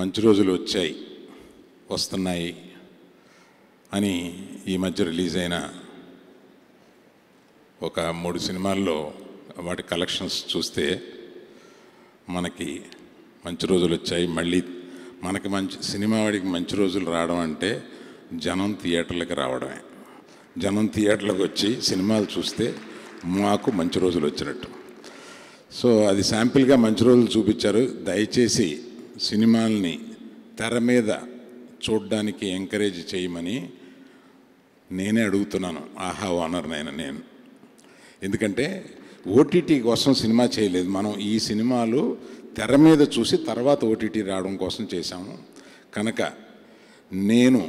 మంచి రోజులు వచ్చాయి వస్తున్నాయి అని ఈ మధ్య రిలీజ్ అయిన ఒక మూడు సినిమాల్లో వాటి కలెక్షన్స్ చూస్తే మనకి మంచి రోజులు వచ్చాయి మళ్ళీ మనకి మంచి సినిమా వాడికి మంచి రోజులు రావడం అంటే జనం థియేటర్లకు రావడమే జనం థియేటర్లకు వచ్చి సినిమాలు చూస్తే మాకు మంచి రోజులు వచ్చినట్టు సో అది శాంపిల్గా మంచి రోజులు చూపించారు దయచేసి సినిమాల్ని తెర మీద చూడడానికి ఎంకరేజ్ చేయమని నేనే అడుగుతున్నాను ఆహా ఓనర్ నేను నేను ఎందుకంటే ఓటీటీ కోసం సినిమా చేయలేదు మనం ఈ సినిమాలు తెర మీద చూసి తర్వాత ఓటీటీ రావడం కోసం చేశాము కనుక నేను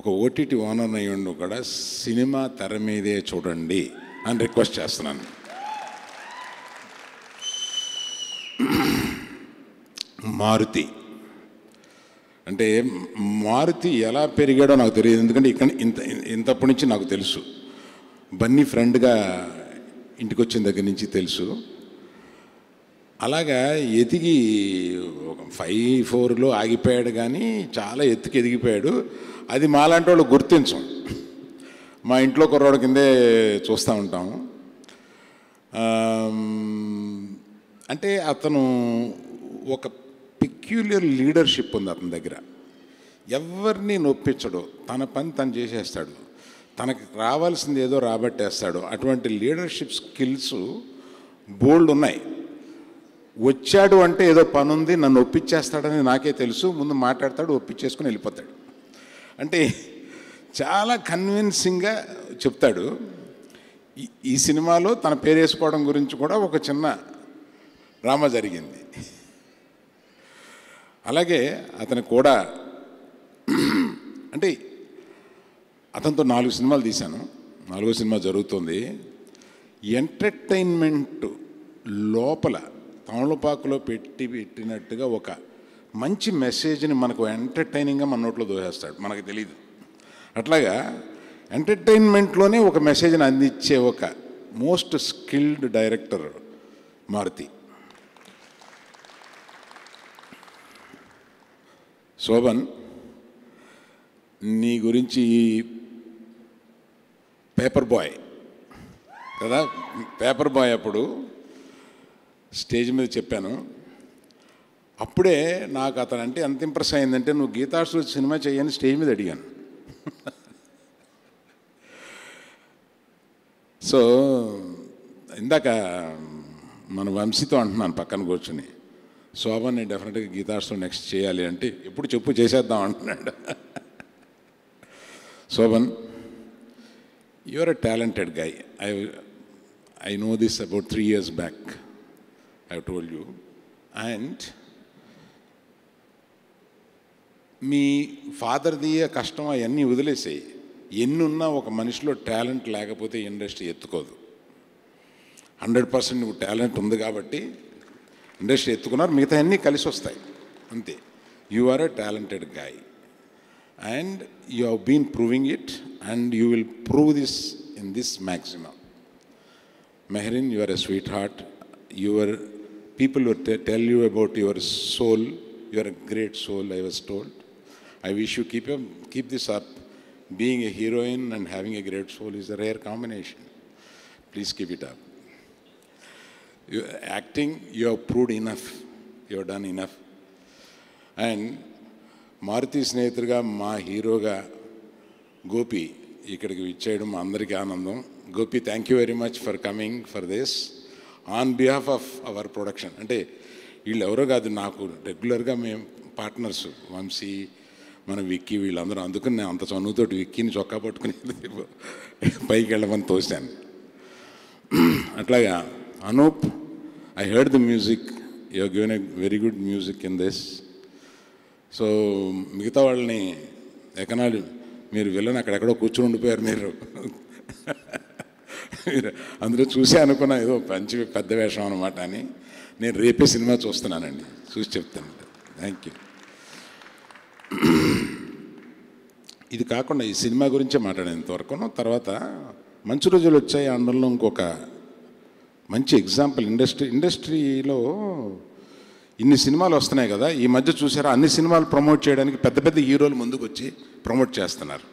ఒక ఓటీటీ ఓనర్ అయ్యండు కూడా సినిమా తెర మీదే చూడండి అని రిక్వెస్ట్ చేస్తున్నాను మారుతి అంటే మారుతి ఎలా పెరిగాడో నాకు తెలియదు ఎందుకంటే ఇక్కడ ఇంత ఇంతప్పటి నుంచి నాకు తెలుసు బన్నీ ఫ్రెండ్గా ఇంటికి వచ్చిన దగ్గర నుంచి తెలుసు అలాగా ఎతికి ఫైవ్ ఫోర్లో ఆగిపోయాడు కానీ చాలా ఎత్తుకి ఎదిగిపోయాడు అది మాలాంటి వాళ్ళు గుర్తించం మా ఇంట్లో కుర్రాడు కిందే చూస్తూ ఉంటాము అంటే అతను ఒక పిక్యులర్ లీడర్షిప్ ఉంది అతని దగ్గర ఎవరిని నొప్పించడు తన పని తను చేసేస్తాడు తనకి రావాల్సింది ఏదో రాబట్టేస్తాడు అటువంటి లీడర్షిప్ స్కిల్స్ బోల్డ్ ఉన్నాయి వచ్చాడు అంటే ఏదో పని ఉంది నన్ను ఒప్పించేస్తాడని నాకే తెలుసు ముందు మాట్లాడతాడు ఒప్పించేసుకుని వెళ్ళిపోతాడు అంటే చాలా కన్విన్సింగ్గా చెప్తాడు ఈ సినిమాలో తన పేరు వేసుకోవడం గురించి కూడా ఒక చిన్న డ్రామా జరిగింది అలాగే అతను కూడా అంటే అతనితో నాలుగు సినిమాలు తీశాను నాలుగో సినిమా జరుగుతుంది ఎంటర్టైన్మెంట్ లోపల తమలపాకులో పెట్టి పెట్టినట్టుగా ఒక మంచి మెసేజ్ని మనకు ఎంటర్టైనింగ్గా మన నోట్లో దోహేస్తాడు మనకు తెలియదు అట్లాగా ఎంటర్టైన్మెంట్లోనే ఒక మెసేజ్ని అందించే ఒక most skilled director Maruthi Sobhan నీ గురించి పేపర్ బాయ్ కదా పేపర్ బాయ్ అప్పుడు స్టేజ్ మీద చెప్పాను అప్పుడే నాకు అతను అంటే ఎంత ఇంప్రెస్ అయిందంటే నువ్వు గీతాసు సినిమా చేయని స్టేజ్ మీద అడిగాను సో ఇందాక మన వంశీతో అంటున్నాను పక్కన కూర్చొని శోభన్ నేను డెఫినెట్గా గీతార్సం నెక్స్ట్ చేయాలి అంటే ఎప్పుడు చెప్పు చేసేద్దాం అంటున్నాడు Sobhan your a talented guy I I know this about three years back I told you and మీ ఫాదర్ది కష్టం అవన్నీ వదిలేసాయి ఎన్నున్నా ఒక మనిషిలో టాలెంట్ లేకపోతే ఇండస్ట్రీ ఎత్తుకోదు హండ్రెడ్ పర్సెంట్ నువ్వు టాలెంట్ ఉంది కాబట్టి ఇండస్ట్రీ ఎత్తుకున్నారు మిగతా అన్నీ కలిసి వస్తాయి అంతే you are a talented guy and you have been proving it and you will prove this in this maximum Mehreen you are a sweet heart your people tell you about your soul you are a great soul I was told I wish you keep keep this up being a heroine and having a great soul is a rare combination please keep it up you acting you have proved enough. You have done and Maruthi స్నేహితుడిగా మా హీరోగా గోపి ఇక్కడికి ఇచ్చేయడం అందరికీ ఆనందం Gopi thank you very much for coming for this on behalf of our production అంటే వీళ్ళు ఎవరో కాదు నాకు రెగ్యులర్గా మేము పార్ట్నర్స్ వంశీ మన విక్కీ వీళ్ళందరూ అందుకని నేను అంత చనువుతోటి విక్కీని చొక్కా పట్టుకుని పైకి వెళ్ళమని తోశాను అట్లాగా Anup, I heard the music You have given a very good music in this. So మిగతా వాళ్ళని ఎకనాలి మీరు వెళ్ళని అక్కడెక్కడో కూర్చుని ఉండిపోయారు మీరు అందులో చూసే అనుకున్నా ఏదో మంచి పెద్ద వేషం అనమాట అని నేను రేపే సినిమా చూస్తున్నానండి చూసి చెప్తాను థ్యాంక్ యూ ఇది కాకుండా ఈ సినిమా గురించే మాట్లాడేంతవరకు తర్వాత మంచి రోజులు వచ్చాయి అందులో ఇంకొక మంచి ఎగ్జాంపుల్ ఇండస్ట్రీ ఇండస్ట్రీలో ఇన్ని సినిమాలు వస్తున్నాయి కదా ఈ మధ్య చూసారా అన్ని సినిమాలు ప్రమోట్ చేయడానికి పెద్ద పెద్ద హీరోలు ముందుకు వచ్చి ప్రమోట్ చేస్తున్నారు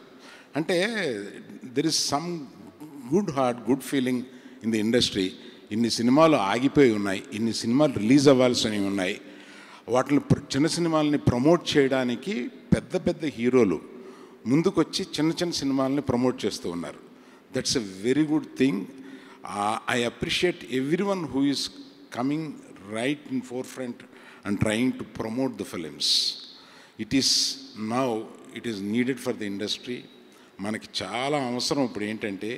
అంటే there is some good heart good feeling in the industry ఇన్ని సినిమాలు ఆగిపోయి ఉన్నాయి ఇన్ని సినిమాలు రిలీజ్ అవ్వాల్సినవి ఉన్నాయి వాటిని చిన్న సినిమాలని ప్రమోట్ చేయడానికి పెద్ద పెద్ద హీరోలు ముందుకొచ్చి చిన్న చిన్న సినిమాలని ప్రమోట్ చేస్తూ ఉన్నారు that's a very good thing I appreciate everyone who is coming right in forefront and trying to promote the films it is now it is needed for the industry మనకి చాలా అవసరం ఇప్పుడు ఏంటంటే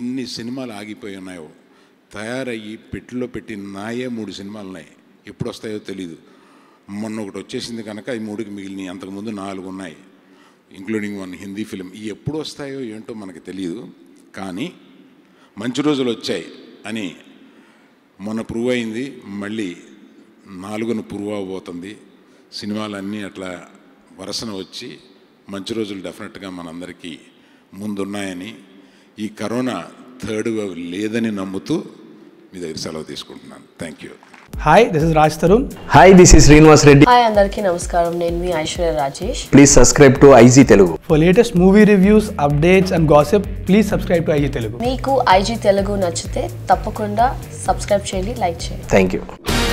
ఎన్ని సినిమాలు ఆగిపోయి ఉన్నాయో తయారయ్యి పెట్టిలో పెట్టి నాయే మూడు సినిమాలు ఉన్నాయి ఎప్పుడు వస్తాయో తెలీదు మొన్న ఒకటి వచ్చేసింది కనుక ఈ మూడుకి మిగిలినవి అంతకుముందు నాలుగు ఉన్నాయి ఇంక్లూడింగ్ వన్ హిందీ ఫిలిం ఇవి ఎప్పుడు వస్తాయో ఏంటో మనకు తెలియదు కానీ మంచి రోజులు వచ్చాయి అని మొన్న ప్రూవ్ అయింది మళ్ళీ నాలుగున ప్రూవ్ అవబోతుంది సినిమాలన్నీ అట్లా వరసన వచ్చి మంచి రోజులు డెఫినెట్గా మనందరికీ ముందున్నాయని ఈ కరోనా థర్డ్ వేవ్ లేదని నమ్ముతూ మీ దగ్గర సెలవు తీసుకుంటున్నాను thank you hi this is Raj Tarun hi this is Srinivas Reddy hi అందరికీ నమస్కారం నేను మీ Aishwarya Rajesh please subscribe to IG Telugu for latest movie reviews updates and gossip please subscribe to IG Telugu మీకు ఐజీ తెలుగు నచ్చితే తప్పకుండా సబ్స్క్రైబ్ చేయండి లైక్ చేయండి థ్యాంక్ యూ